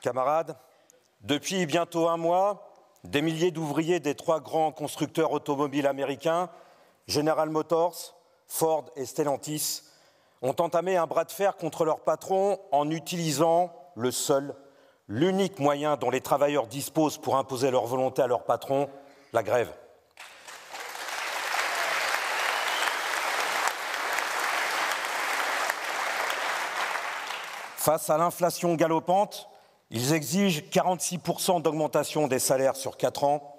Camarades, depuis bientôt un mois, des milliers d'ouvriers des trois grands constructeurs automobiles américains, General Motors, Ford et Stellantis, ont entamé un bras de fer contre leur patron en utilisant le seul, l'unique moyen dont les travailleurs disposent pour imposer leur volonté à leur patron, la grève. Face à l'inflation galopante, ils exigent 46% d'augmentation des salaires sur 4 ans,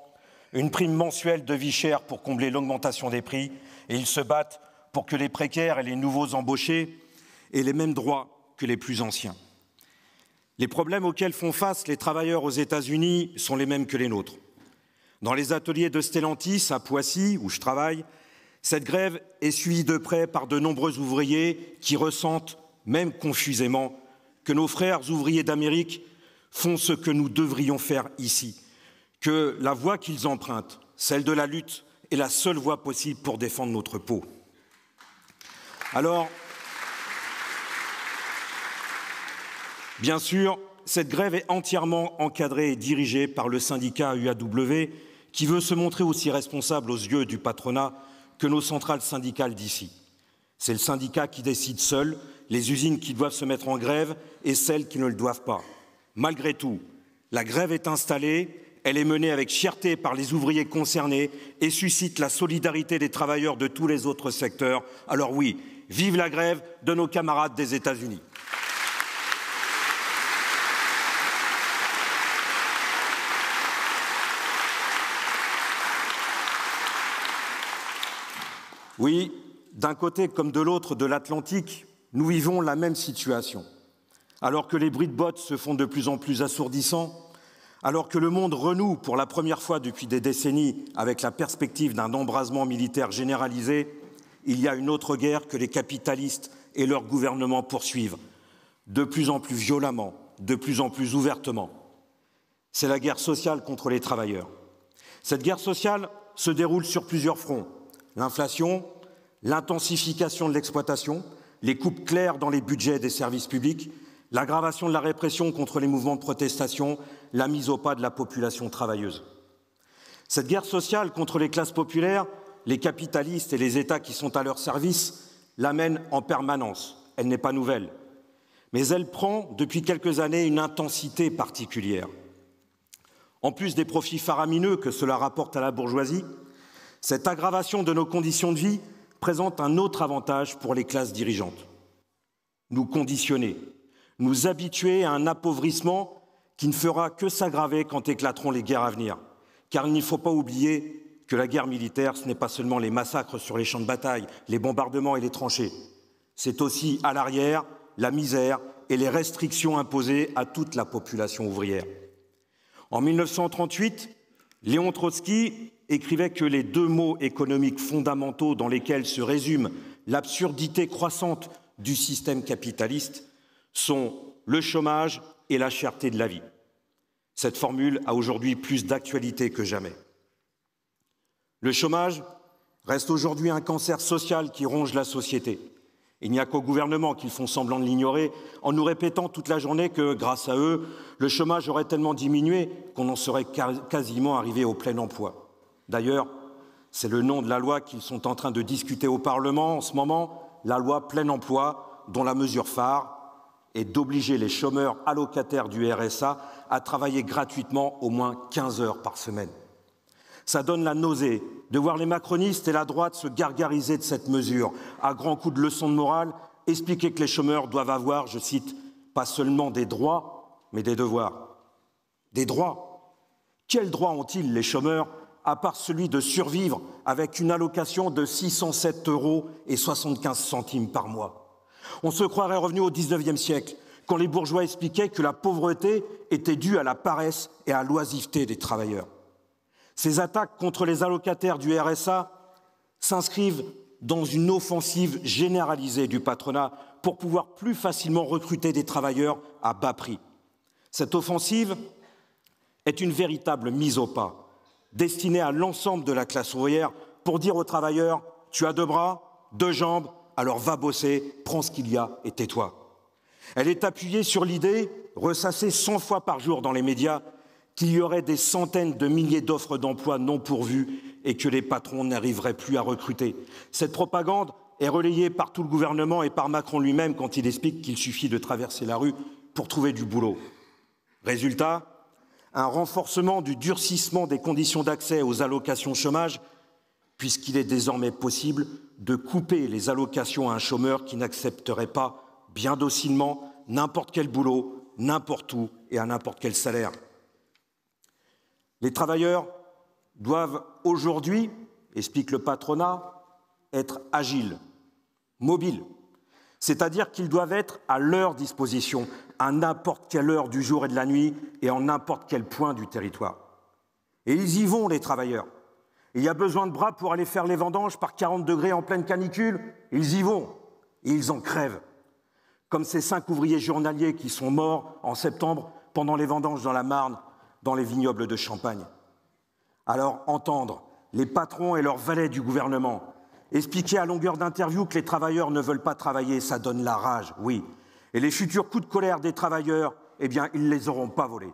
une prime mensuelle de vie chère pour combler l'augmentation des prix, et ils se battent pour que les précaires et les nouveaux embauchés aient les mêmes droits que les plus anciens. Les problèmes auxquels font face les travailleurs aux États-Unis sont les mêmes que les nôtres. Dans les ateliers de Stellantis à Poissy, où je travaille, cette grève est suivie de près par de nombreux ouvriers qui ressentent, même confusément, que nos frères ouvriers d'Amérique font ce que nous devrions faire ici, que la voie qu'ils empruntent, celle de la lutte, est la seule voie possible pour défendre notre peau. Alors, bien sûr, cette grève est entièrement encadrée et dirigée par le syndicat UAW, qui veut se montrer aussi responsable aux yeux du patronat que nos centrales syndicales d'ici. C'est le syndicat qui décide seul les usines qui doivent se mettre en grève et celles qui ne le doivent pas. Malgré tout, la grève est installée, elle est menée avec fierté par les ouvriers concernés et suscite la solidarité des travailleurs de tous les autres secteurs. Alors oui, vive la grève de nos camarades des États-Unis. Oui, d'un côté comme de l'autre de l'Atlantique, nous vivons la même situation alors que les bruits de bottes se font de plus en plus assourdissants, alors que le monde renoue pour la première fois depuis des décennies avec la perspective d'un embrasement militaire généralisé, il y a une autre guerre que les capitalistes et leurs gouvernements poursuivent, de plus en plus violemment, de plus en plus ouvertement. C'est la guerre sociale contre les travailleurs. Cette guerre sociale se déroule sur plusieurs fronts. L'inflation, l'intensification de l'exploitation, les coupes claires dans les budgets des services publics, l'aggravation de la répression contre les mouvements de protestation, la mise au pas de la population travailleuse. Cette guerre sociale contre les classes populaires, les capitalistes et les États qui sont à leur service l'amène en permanence. Elle n'est pas nouvelle. Mais elle prend depuis quelques années une intensité particulière. En plus des profits faramineux que cela rapporte à la bourgeoisie, cette aggravation de nos conditions de vie présente un autre avantage pour les classes dirigeantes. Nous conditionner, nous habituer à un appauvrissement qui ne fera que s'aggraver quand éclateront les guerres à venir. Car il ne faut pas oublier que la guerre militaire, ce n'est pas seulement les massacres sur les champs de bataille, les bombardements et les tranchées. C'est aussi, à l'arrière, la misère et les restrictions imposées à toute la population ouvrière. En 1938, Léon Trotsky écrivait que les deux mots économiques fondamentaux dans lesquels se résume l'absurdité croissante du système capitaliste sont le chômage et la cherté de la vie. Cette formule a aujourd'hui plus d'actualité que jamais. Le chômage reste aujourd'hui un cancer social qui ronge la société. Il n'y a qu'au gouvernement qu'ils font semblant de l'ignorer en nous répétant toute la journée que, grâce à eux, le chômage aurait tellement diminué qu'on en serait quasiment arrivé au plein emploi. D'ailleurs, c'est le nom de la loi qu'ils sont en train de discuter au Parlement en ce moment, la loi plein emploi, dont la mesure phare et d'obliger les chômeurs allocataires du RSA à travailler gratuitement au moins 15 heures par semaine. Ça donne la nausée de voir les macronistes et la droite se gargariser de cette mesure, à grands coups de leçon de morale, expliquer que les chômeurs doivent avoir, je cite, pas seulement des droits, mais des devoirs. Des droits Quels droits ont-ils, les chômeurs, à part celui de survivre avec une allocation de 607 euros et 75 centimes par mois on se croirait revenu au 19e siècle, quand les bourgeois expliquaient que la pauvreté était due à la paresse et à l'oisiveté des travailleurs. Ces attaques contre les allocataires du RSA s'inscrivent dans une offensive généralisée du patronat pour pouvoir plus facilement recruter des travailleurs à bas prix. Cette offensive est une véritable mise au pas, destinée à l'ensemble de la classe ouvrière pour dire aux travailleurs Tu as deux bras, deux jambes, alors va bosser, prends ce qu'il y a et tais-toi. Elle est appuyée sur l'idée, ressassée 100 fois par jour dans les médias, qu'il y aurait des centaines de milliers d'offres d'emploi non pourvues et que les patrons n'arriveraient plus à recruter. Cette propagande est relayée par tout le gouvernement et par Macron lui-même quand il explique qu'il suffit de traverser la rue pour trouver du boulot. Résultat, un renforcement du durcissement des conditions d'accès aux allocations chômage, puisqu'il est désormais possible de couper les allocations à un chômeur qui n'accepterait pas, bien docilement, n'importe quel boulot, n'importe où et à n'importe quel salaire. Les travailleurs doivent aujourd'hui, explique le patronat, être agiles, mobiles, c'est-à-dire qu'ils doivent être à leur disposition, à n'importe quelle heure du jour et de la nuit et en n'importe quel point du territoire. Et ils y vont, les travailleurs. Il y a besoin de bras pour aller faire les vendanges par 40 degrés en pleine canicule. Ils y vont. Et ils en crèvent. Comme ces cinq ouvriers journaliers qui sont morts en septembre pendant les vendanges dans la Marne, dans les vignobles de Champagne. Alors entendre les patrons et leurs valets du gouvernement expliquer à longueur d'interview que les travailleurs ne veulent pas travailler, ça donne la rage, oui. Et les futurs coups de colère des travailleurs, eh bien, ils ne les auront pas volés.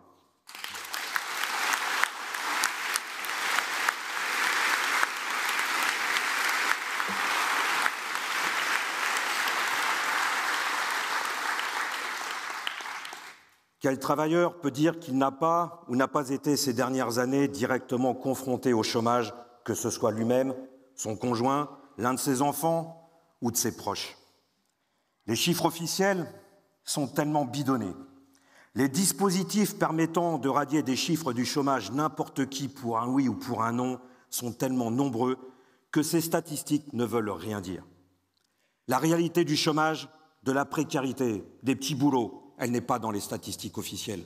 Quel travailleur peut dire qu'il n'a pas ou n'a pas été ces dernières années directement confronté au chômage, que ce soit lui-même, son conjoint, l'un de ses enfants ou de ses proches Les chiffres officiels sont tellement bidonnés. Les dispositifs permettant de radier des chiffres du chômage n'importe qui pour un oui ou pour un non sont tellement nombreux que ces statistiques ne veulent rien dire. La réalité du chômage, de la précarité, des petits boulots, elle n'est pas dans les statistiques officielles.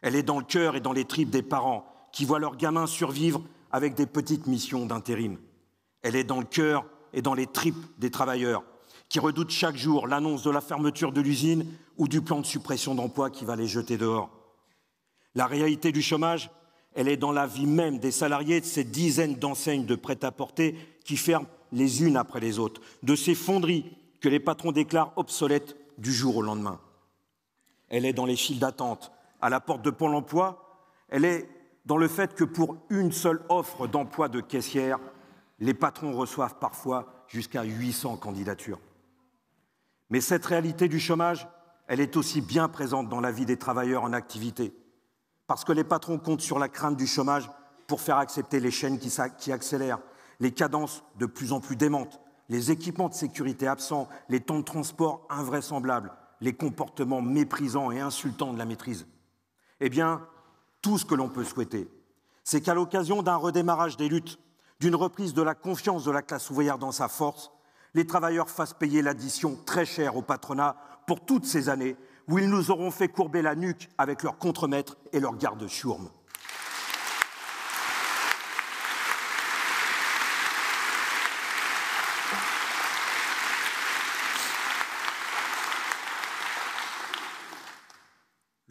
Elle est dans le cœur et dans les tripes des parents qui voient leurs gamins survivre avec des petites missions d'intérim. Elle est dans le cœur et dans les tripes des travailleurs qui redoutent chaque jour l'annonce de la fermeture de l'usine ou du plan de suppression d'emplois qui va les jeter dehors. La réalité du chômage, elle est dans la vie même des salariés de ces dizaines d'enseignes de prêt-à-porter qui ferment les unes après les autres, de ces fonderies que les patrons déclarent obsolètes du jour au lendemain elle est dans les files d'attente à la porte de Pôle emploi, elle est dans le fait que pour une seule offre d'emploi de caissière, les patrons reçoivent parfois jusqu'à 800 candidatures. Mais cette réalité du chômage, elle est aussi bien présente dans la vie des travailleurs en activité, parce que les patrons comptent sur la crainte du chômage pour faire accepter les chaînes qui, accélèrent, les cadences de plus en plus démentes, les équipements de sécurité absents, les temps de transport invraisemblables, les comportements méprisants et insultants de la maîtrise Eh bien, tout ce que l'on peut souhaiter, c'est qu'à l'occasion d'un redémarrage des luttes, d'une reprise de la confiance de la classe ouvrière dans sa force, les travailleurs fassent payer l'addition très chère au patronat pour toutes ces années où ils nous auront fait courber la nuque avec leurs contremaîtres et leurs gardes chourmes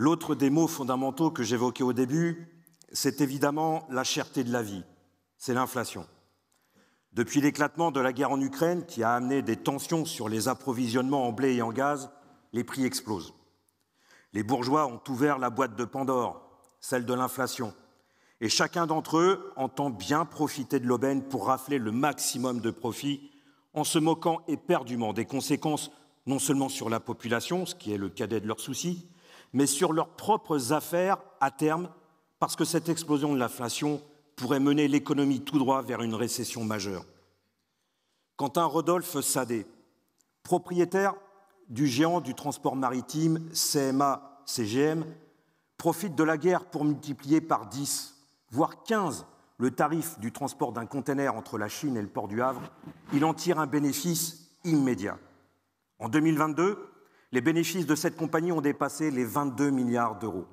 L'autre des mots fondamentaux que j'évoquais au début, c'est évidemment la cherté de la vie, c'est l'inflation. Depuis l'éclatement de la guerre en Ukraine, qui a amené des tensions sur les approvisionnements en blé et en gaz, les prix explosent. Les bourgeois ont ouvert la boîte de Pandore, celle de l'inflation, et chacun d'entre eux entend bien profiter de l'aubaine pour rafler le maximum de profits en se moquant éperdument des conséquences non seulement sur la population, ce qui est le cadet de leurs soucis, mais sur leurs propres affaires à terme, parce que cette explosion de l'inflation pourrait mener l'économie tout droit vers une récession majeure. Quentin Rodolphe Sadé, propriétaire du géant du transport maritime CMA-CGM, profite de la guerre pour multiplier par 10, voire 15 le tarif du transport d'un conteneur entre la Chine et le port du Havre. Il en tire un bénéfice immédiat. En 2022, les bénéfices de cette compagnie ont dépassé les 22 milliards d'euros.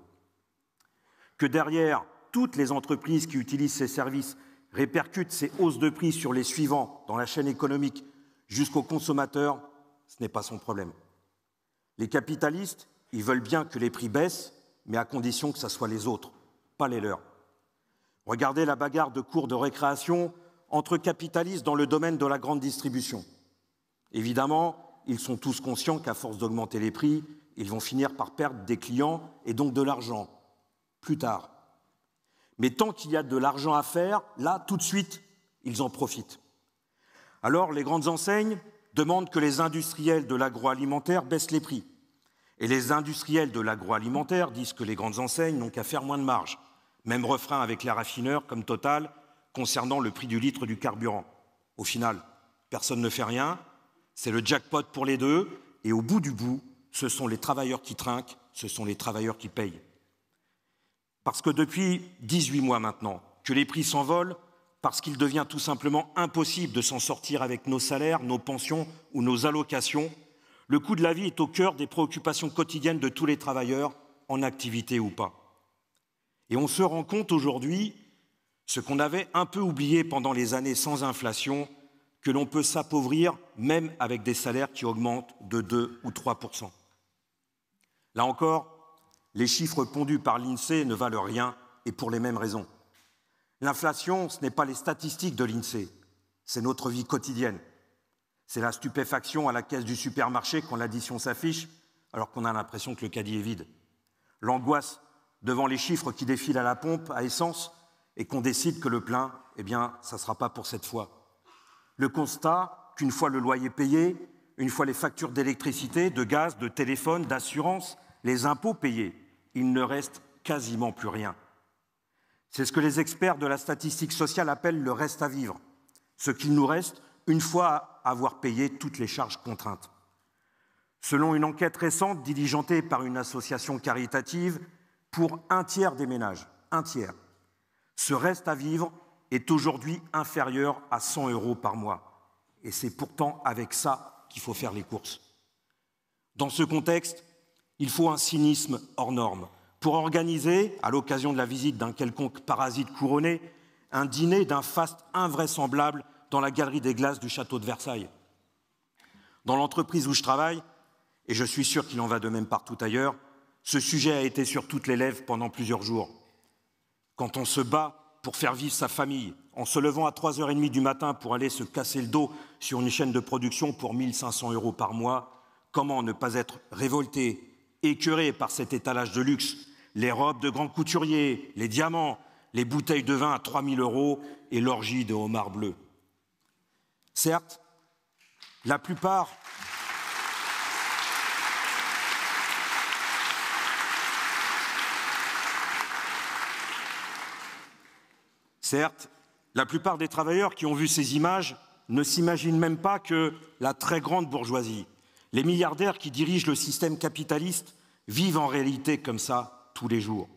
Que derrière toutes les entreprises qui utilisent ces services répercutent ces hausses de prix sur les suivants dans la chaîne économique jusqu'aux consommateurs, ce n'est pas son problème. Les capitalistes, ils veulent bien que les prix baissent, mais à condition que ce soit les autres, pas les leurs. Regardez la bagarre de cours de récréation entre capitalistes dans le domaine de la grande distribution. Évidemment, ils sont tous conscients qu'à force d'augmenter les prix, ils vont finir par perdre des clients et donc de l'argent, plus tard. Mais tant qu'il y a de l'argent à faire, là, tout de suite, ils en profitent. Alors les grandes enseignes demandent que les industriels de l'agroalimentaire baissent les prix. Et les industriels de l'agroalimentaire disent que les grandes enseignes n'ont qu'à faire moins de marge. Même refrain avec les raffineurs comme Total concernant le prix du litre du carburant. Au final, personne ne fait rien, c'est le jackpot pour les deux, et au bout du bout, ce sont les travailleurs qui trinquent, ce sont les travailleurs qui payent. Parce que depuis 18 mois maintenant, que les prix s'envolent, parce qu'il devient tout simplement impossible de s'en sortir avec nos salaires, nos pensions ou nos allocations, le coût de la vie est au cœur des préoccupations quotidiennes de tous les travailleurs, en activité ou pas. Et on se rend compte aujourd'hui, ce qu'on avait un peu oublié pendant les années sans inflation, que l'on peut s'appauvrir même avec des salaires qui augmentent de 2 ou 3 Là encore, les chiffres pondus par l'INSEE ne valent rien et pour les mêmes raisons. L'inflation, ce n'est pas les statistiques de l'INSEE, c'est notre vie quotidienne. C'est la stupéfaction à la caisse du supermarché quand l'addition s'affiche, alors qu'on a l'impression que le caddie est vide. L'angoisse devant les chiffres qui défilent à la pompe, à essence, et qu'on décide que le plein, eh bien, ça ne sera pas pour cette fois. Le constat qu'une fois le loyer payé, une fois les factures d'électricité, de gaz, de téléphone, d'assurance, les impôts payés, il ne reste quasiment plus rien. C'est ce que les experts de la statistique sociale appellent le reste à vivre, ce qu'il nous reste une fois avoir payé toutes les charges contraintes. Selon une enquête récente diligentée par une association caritative, pour un tiers des ménages, un tiers, ce reste à vivre est aujourd'hui inférieur à 100 euros par mois. Et c'est pourtant avec ça qu'il faut faire les courses. Dans ce contexte, il faut un cynisme hors norme pour organiser, à l'occasion de la visite d'un quelconque parasite couronné, un dîner d'un faste invraisemblable dans la galerie des glaces du château de Versailles. Dans l'entreprise où je travaille, et je suis sûr qu'il en va de même partout ailleurs, ce sujet a été sur toutes les lèvres pendant plusieurs jours. Quand on se bat pour faire vivre sa famille, en se levant à 3h30 du matin pour aller se casser le dos sur une chaîne de production pour 1500 euros par mois, comment ne pas être révolté, écœuré par cet étalage de luxe, les robes de grands couturiers, les diamants, les bouteilles de vin à 3000 euros et l'orgie de homard bleu. Certes, la plupart Certes, la plupart des travailleurs qui ont vu ces images ne s'imaginent même pas que la très grande bourgeoisie, les milliardaires qui dirigent le système capitaliste, vivent en réalité comme ça tous les jours.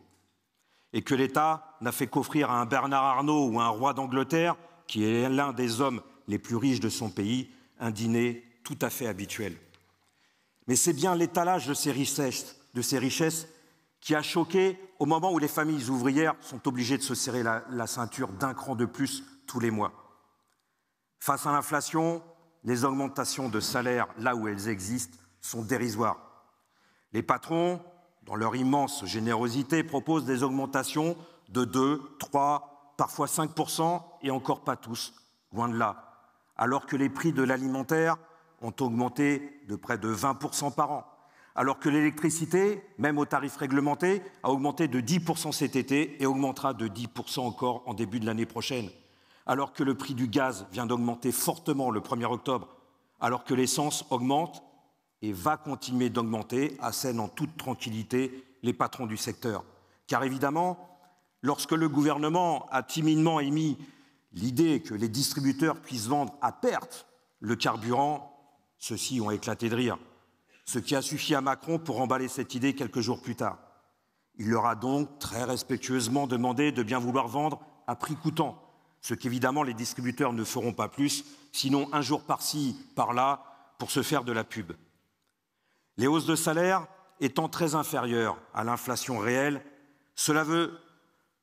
Et que l'État n'a fait qu'offrir à un Bernard Arnault ou à un roi d'Angleterre, qui est l'un des hommes les plus riches de son pays, un dîner tout à fait habituel. Mais c'est bien l'étalage de ces richesses, de ces richesses qui a choqué au moment où les familles ouvrières sont obligées de se serrer la, ceinture d'un cran de plus tous les mois. Face à l'inflation, les augmentations de salaire, là où elles existent, sont dérisoires. Les patrons, dans leur immense générosité, proposent des augmentations de 2, 3, parfois 5 et encore pas tous, loin de là, alors que les prix de l'alimentaire ont augmenté de près de 20 par an alors que l'électricité, même au tarif réglementé, a augmenté de 10% cet été et augmentera de 10% encore en début de l'année prochaine, alors que le prix du gaz vient d'augmenter fortement le 1er octobre, alors que l'essence augmente et va continuer d'augmenter, assènent en toute tranquillité les patrons du secteur. Car évidemment, lorsque le gouvernement a timidement émis l'idée que les distributeurs puissent vendre à perte le carburant, ceux-ci ont éclaté de rire ce qui a suffi à Macron pour emballer cette idée quelques jours plus tard. Il leur a donc très respectueusement demandé de bien vouloir vendre à prix coûtant, ce qu'évidemment les distributeurs ne feront pas plus, sinon un jour par-ci, par-là, pour se faire de la pub. Les hausses de salaire étant très inférieures à l'inflation réelle, cela veut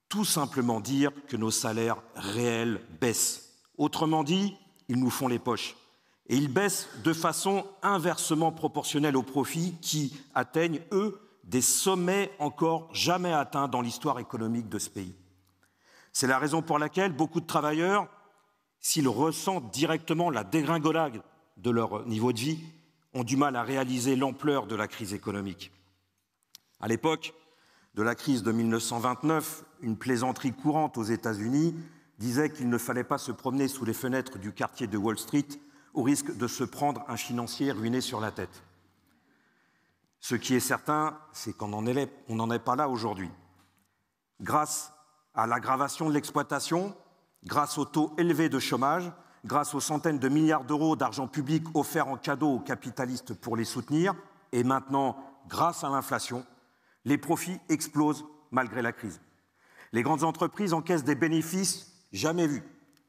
tout simplement dire que nos salaires réels baissent. Autrement dit, ils nous font les poches et ils baissent de façon inversement proportionnelle aux profits qui atteignent, eux, des sommets encore jamais atteints dans l'histoire économique de ce pays. C'est la raison pour laquelle beaucoup de travailleurs, s'ils ressentent directement la dégringolade de leur niveau de vie, ont du mal à réaliser l'ampleur de la crise économique. À l'époque de la crise de 1929, une plaisanterie courante aux États-Unis disait qu'il ne fallait pas se promener sous les fenêtres du quartier de Wall Street au risque de se prendre un financier ruiné sur la tête. Ce qui est certain, c'est qu'on n'en est, pas là aujourd'hui. Grâce à l'aggravation de l'exploitation, grâce au taux élevé de chômage, grâce aux centaines de milliards d'euros d'argent public offerts en cadeau aux capitalistes pour les soutenir, et maintenant grâce à l'inflation, les profits explosent malgré la crise. Les grandes entreprises encaissent des bénéfices jamais vus,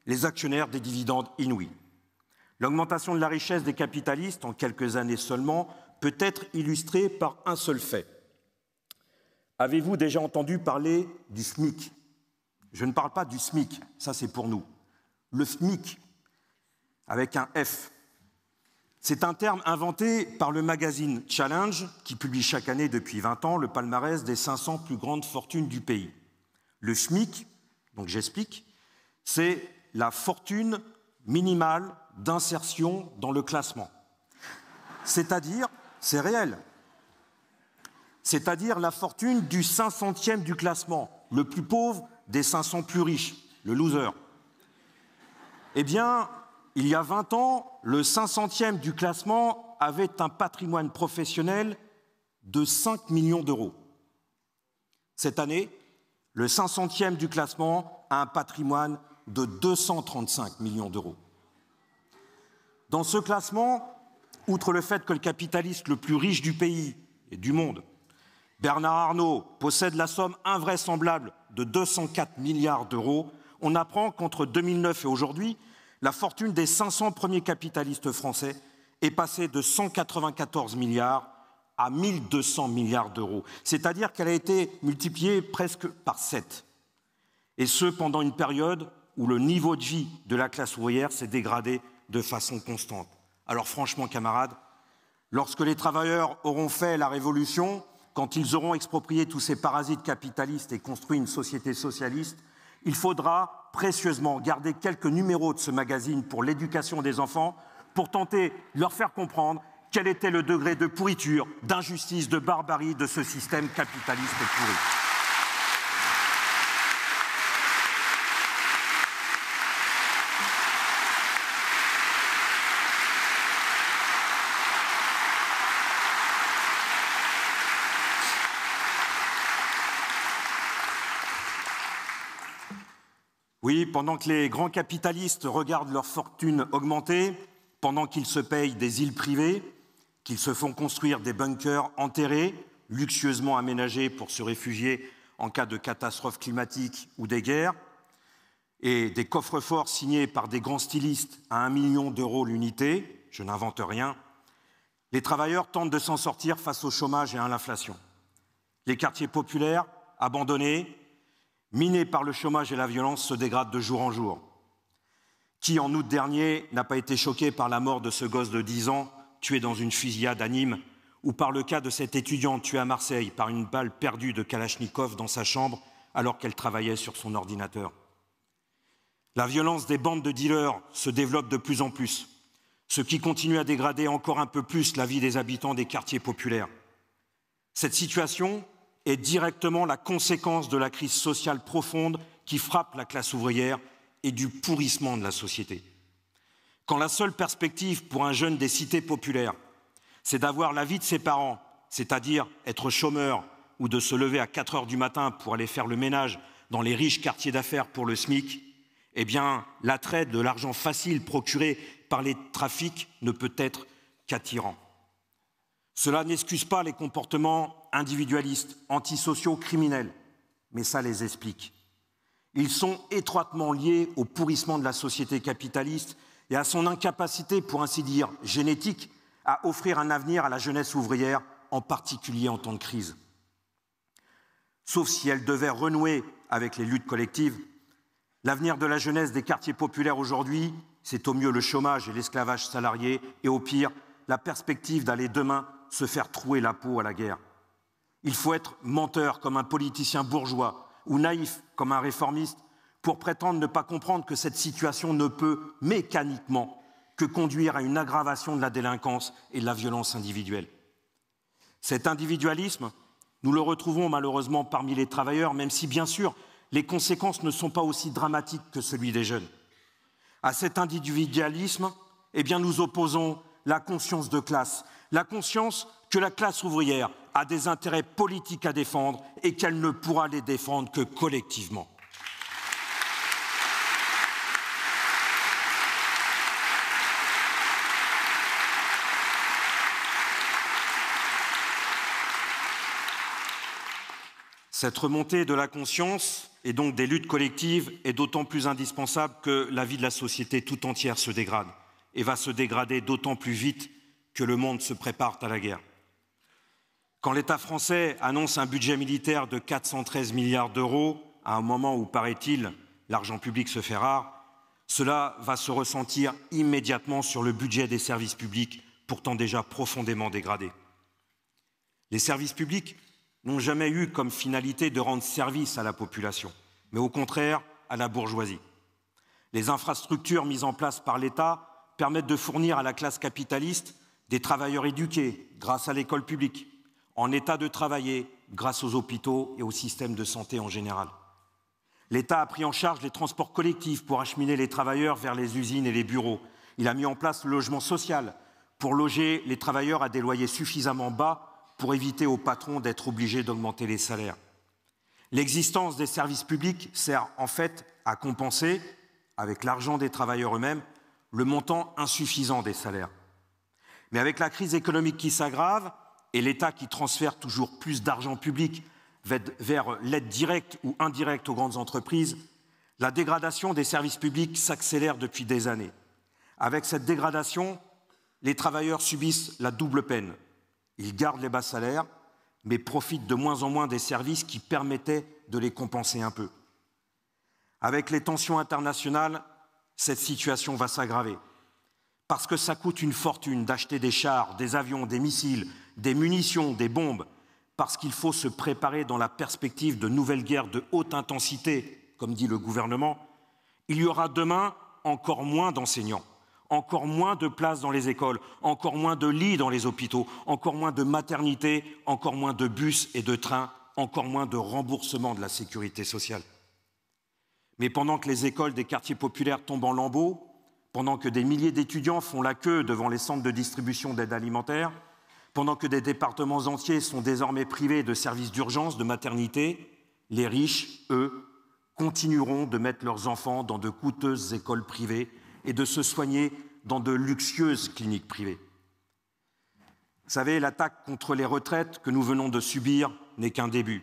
les actionnaires des dividendes inouïs. L'augmentation de la richesse des capitalistes en quelques années seulement peut être illustrée par un seul fait. Avez-vous déjà entendu parler du SMIC Je ne parle pas du SMIC, ça c'est pour nous. Le SMIC, avec un F. C'est un terme inventé par le magazine Challenge, qui publie chaque année depuis 20 ans le palmarès des 500 plus grandes fortunes du pays. Le SMIC, donc j'explique, c'est la fortune minimale d'insertion dans le classement. C'est-à-dire, c'est réel, c'est-à-dire la fortune du 500e du classement, le plus pauvre des 500 plus riches, le loser. Eh bien, il y a 20 ans, le 500e du classement avait un patrimoine professionnel de 5 millions d'euros. Cette année, le 500e du classement a un patrimoine de 235 millions d'euros. Dans ce classement, outre le fait que le capitaliste le plus riche du pays et du monde, Bernard Arnault, possède la somme invraisemblable de 204 milliards d'euros, on apprend qu'entre 2009 et aujourd'hui, la fortune des 500 premiers capitalistes français est passée de 194 milliards à 1200 milliards d'euros, c'est-à-dire qu'elle a été multipliée presque par 7. Et ce, pendant une période où le niveau de vie de la classe ouvrière s'est dégradé de façon constante. Alors franchement, camarades, lorsque les travailleurs auront fait la révolution, quand ils auront exproprié tous ces parasites capitalistes et construit une société socialiste, il faudra précieusement garder quelques numéros de ce magazine pour l'éducation des enfants, pour tenter de leur faire comprendre quel était le degré de pourriture, d'injustice, de barbarie de ce système capitaliste pourri. Oui, pendant que les grands capitalistes regardent leur fortune augmenter, pendant qu'ils se payent des îles privées, qu'ils se font construire des bunkers enterrés, luxueusement aménagés pour se réfugier en cas de catastrophe climatique ou des guerres, et des coffres-forts signés par des grands stylistes à un million d'euros l'unité, je n'invente rien, les travailleurs tentent de s'en sortir face au chômage et à l'inflation. Les quartiers populaires, abandonnés, minée par le chômage et la violence, se dégrade de jour en jour. Qui, en août dernier, n'a pas été choqué par la mort de ce gosse de 10 ans, tué dans une fusillade à Nîmes, ou par le cas de cet étudiant tué à Marseille par une balle perdue de Kalachnikov dans sa chambre alors qu'elle travaillait sur son ordinateur La violence des bandes de dealers se développe de plus en plus, ce qui continue à dégrader encore un peu plus la vie des habitants des quartiers populaires. Cette situation, est directement la conséquence de la crise sociale profonde qui frappe la classe ouvrière et du pourrissement de la société. Quand la seule perspective pour un jeune des cités populaires, c'est d'avoir la vie de ses parents, c'est-à-dire être chômeur ou de se lever à 4 heures du matin pour aller faire le ménage dans les riches quartiers d'affaires pour le SMIC, eh bien, l'attrait de l'argent facile procuré par les trafics ne peut être qu'attirant. Cela n'excuse pas les comportements individualistes, antisociaux, criminels. Mais ça les explique. Ils sont étroitement liés au pourrissement de la société capitaliste et à son incapacité, pour ainsi dire, génétique, à offrir un avenir à la jeunesse ouvrière, en particulier en temps de crise. Sauf si elle devait renouer avec les luttes collectives, l'avenir de la jeunesse des quartiers populaires aujourd'hui, c'est au mieux le chômage et l'esclavage salarié, et au pire, la perspective d'aller demain se faire trouer la peau à la guerre. Il faut être menteur comme un politicien bourgeois ou naïf comme un réformiste pour prétendre ne pas comprendre que cette situation ne peut mécaniquement que conduire à une aggravation de la délinquance et de la violence individuelle. Cet individualisme, nous le retrouvons malheureusement parmi les travailleurs, même si bien sûr les conséquences ne sont pas aussi dramatiques que celui des jeunes. À cet individualisme, eh nous opposons la conscience de classe, la conscience que la classe ouvrière a des intérêts politiques à défendre et qu'elle ne pourra les défendre que collectivement. Cette remontée de la conscience et donc des luttes collectives est d'autant plus indispensable que la vie de la société tout entière se dégrade et va se dégrader d'autant plus vite que le monde se prépare à la guerre. Quand l'État français annonce un budget militaire de 413 milliards d'euros, à un moment où, paraît-il, l'argent public se fait rare, cela va se ressentir immédiatement sur le budget des services publics, pourtant déjà profondément dégradés. Les services publics n'ont jamais eu comme finalité de rendre service à la population, mais au contraire à la bourgeoisie. Les infrastructures mises en place par l'État permettent de fournir à la classe capitaliste des travailleurs éduqués grâce à l'école publique, en état de travailler grâce aux hôpitaux et au système de santé en général. L'État a pris en charge les transports collectifs pour acheminer les travailleurs vers les usines et les bureaux. Il a mis en place le logement social pour loger les travailleurs à des loyers suffisamment bas pour éviter aux patrons d'être obligés d'augmenter les salaires. L'existence des services publics sert en fait à compenser, avec l'argent des travailleurs eux-mêmes, le montant insuffisant des salaires. Mais avec la crise économique qui s'aggrave, et l'État qui transfère toujours plus d'argent public vers l'aide directe ou indirecte aux grandes entreprises, la dégradation des services publics s'accélère depuis des années. Avec cette dégradation, les travailleurs subissent la double peine. Ils gardent les bas salaires, mais profitent de moins en moins des services qui permettaient de les compenser un peu. Avec les tensions internationales, cette situation va s'aggraver parce que ça coûte une fortune d'acheter des chars, des avions, des missiles, des munitions, des bombes, parce qu'il faut se préparer dans la perspective de nouvelles guerres de haute intensité, comme dit le gouvernement, il y aura demain encore moins d'enseignants, encore moins de places dans les écoles, encore moins de lits dans les hôpitaux, encore moins de maternités, encore moins de bus et de trains, encore moins de remboursement de la sécurité sociale. Mais pendant que les écoles des quartiers populaires tombent en lambeaux, pendant que des milliers d'étudiants font la queue devant les centres de distribution d'aide alimentaire, pendant que des départements entiers sont désormais privés de services d'urgence, de maternité, les riches, eux, continueront de mettre leurs enfants dans de coûteuses écoles privées et de se soigner dans de luxueuses cliniques privées. Vous savez, l'attaque contre les retraites que nous venons de subir n'est qu'un début.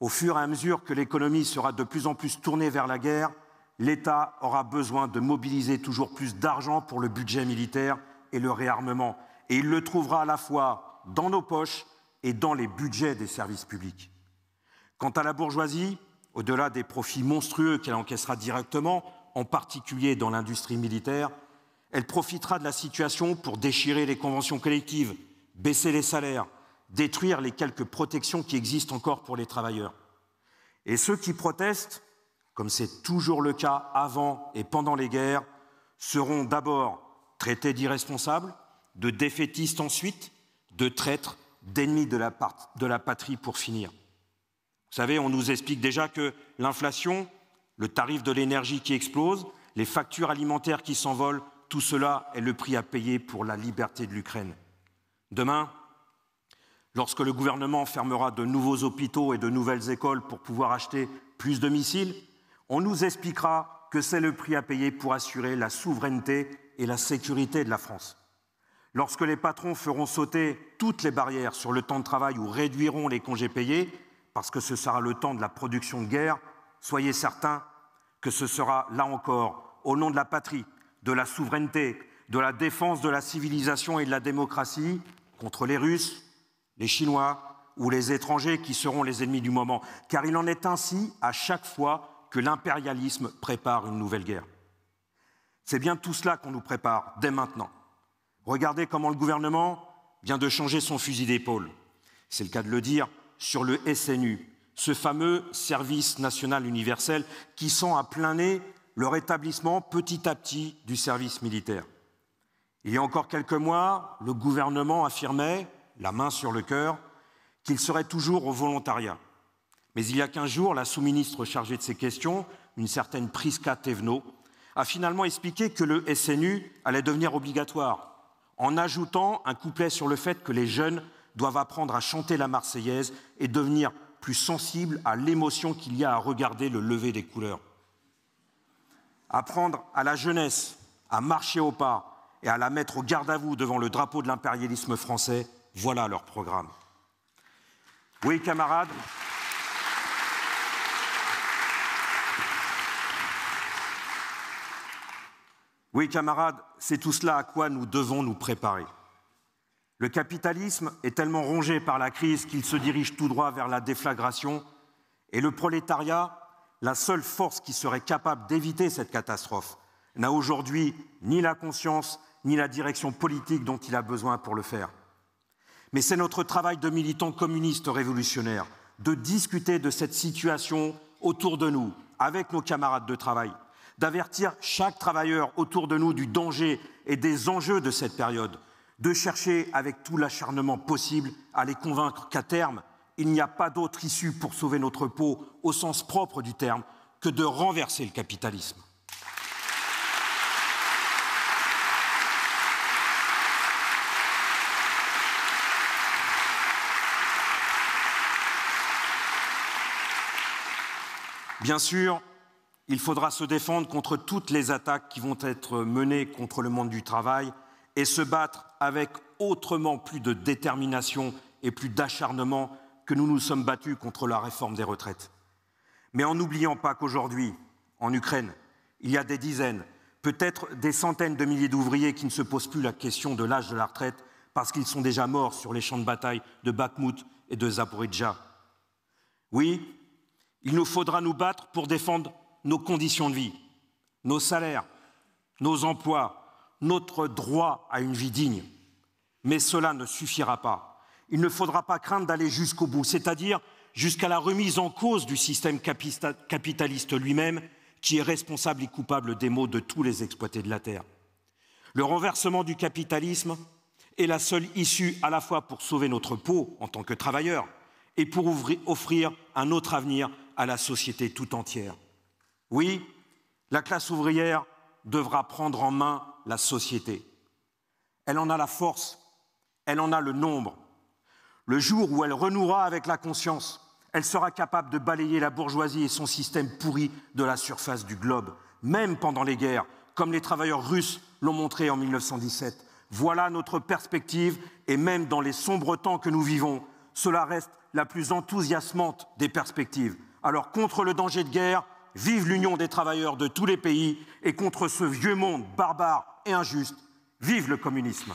Au fur et à mesure que l'économie sera de plus en plus tournée vers la guerre, l'État aura besoin de mobiliser toujours plus d'argent pour le budget militaire et le réarmement. Et il le trouvera à la fois dans nos poches et dans les budgets des services publics. Quant à la bourgeoisie, au-delà des profits monstrueux qu'elle encaissera directement, en particulier dans l'industrie militaire, elle profitera de la situation pour déchirer les conventions collectives, baisser les salaires, détruire les quelques protections qui existent encore pour les travailleurs. Et ceux qui protestent comme c'est toujours le cas avant et pendant les guerres, seront d'abord traités d'irresponsables, de défaitistes ensuite, de traîtres, d'ennemis de, la, patrie pour finir. Vous savez, on nous explique déjà que l'inflation, le tarif de l'énergie qui explose, les factures alimentaires qui s'envolent, tout cela est le prix à payer pour la liberté de l'Ukraine. Demain, lorsque le gouvernement fermera de nouveaux hôpitaux et de nouvelles écoles pour pouvoir acheter plus de missiles, on nous expliquera que c'est le prix à payer pour assurer la souveraineté et la sécurité de la France. Lorsque les patrons feront sauter toutes les barrières sur le temps de travail ou réduiront les congés payés, parce que ce sera le temps de la production de guerre, soyez certains que ce sera, là encore, au nom de la patrie, de la souveraineté, de la défense de la civilisation et de la démocratie contre les Russes, les Chinois ou les étrangers qui seront les ennemis du moment. Car il en est ainsi à chaque fois que l'impérialisme prépare une nouvelle guerre. C'est bien tout cela qu'on nous prépare dès maintenant. Regardez comment le gouvernement vient de changer son fusil d'épaule. C'est le cas de le dire sur le SNU, ce fameux service national universel qui sent à plein nez le rétablissement petit à petit du service militaire. Il y a encore quelques mois, le gouvernement affirmait, la main sur le cœur, qu'il serait toujours au volontariat. Mais il y a 15 jours, la sous-ministre chargée de ces questions, une certaine Priska Thévenot, a finalement expliqué que le SNU allait devenir obligatoire, en ajoutant un couplet sur le fait que les jeunes doivent apprendre à chanter la Marseillaise et devenir plus sensibles à l'émotion qu'il y a à regarder le lever des couleurs. Apprendre à la jeunesse à marcher au pas et à la mettre au garde à vous devant le drapeau de l'impérialisme français, voilà leur programme. Oui, camarades. Oui, camarades, c'est tout cela à quoi nous devons nous préparer. Le capitalisme est tellement rongé par la crise qu'il se dirige tout droit vers la déflagration et le prolétariat, la seule force qui serait capable d'éviter cette catastrophe, n'a aujourd'hui ni la conscience ni la direction politique dont il a besoin pour le faire. Mais c'est notre travail de militants communistes révolutionnaires de discuter de cette situation autour de nous, avec nos camarades de travail, d'avertir chaque travailleur autour de nous du danger et des enjeux de cette période, de chercher avec tout l'acharnement possible à les convaincre qu'à terme, il n'y a pas d'autre issue pour sauver notre peau au sens propre du terme que de renverser le capitalisme. Bien sûr, il faudra se défendre contre toutes les attaques qui vont être menées contre le monde du travail et se battre avec autrement plus de détermination et plus d'acharnement que nous nous sommes battus contre la réforme des retraites. Mais en n'oubliant pas qu'aujourd'hui, en Ukraine, il y a des dizaines, peut-être des centaines de milliers d'ouvriers qui ne se posent plus la question de l'âge de la retraite parce qu'ils sont déjà morts sur les champs de bataille de Bakhmut et de Zaporizhzhia. Oui, il nous faudra nous battre pour défendre nos conditions de vie, nos salaires, nos emplois, notre droit à une vie digne. Mais cela ne suffira pas. Il ne faudra pas craindre d'aller jusqu'au bout, c'est-à-dire jusqu'à la remise en cause du système capitaliste lui-même, qui est responsable et coupable des maux de tous les exploités de la Terre. Le renversement du capitalisme est la seule issue à la fois pour sauver notre peau en tant que travailleurs et pour offrir un autre avenir à la société tout entière. Oui, la classe ouvrière devra prendre en main la société. Elle en a la force, elle en a le nombre. Le jour où elle renouera avec la conscience, elle sera capable de balayer la bourgeoisie et son système pourri de la surface du globe, même pendant les guerres, comme les travailleurs russes l'ont montré en 1917. Voilà notre perspective, et même dans les sombres temps que nous vivons, cela reste la plus enthousiasmante des perspectives. Alors contre le danger de guerre, vive l'union des travailleurs de tous les pays et contre ce vieux monde barbare et injuste, vive le communisme.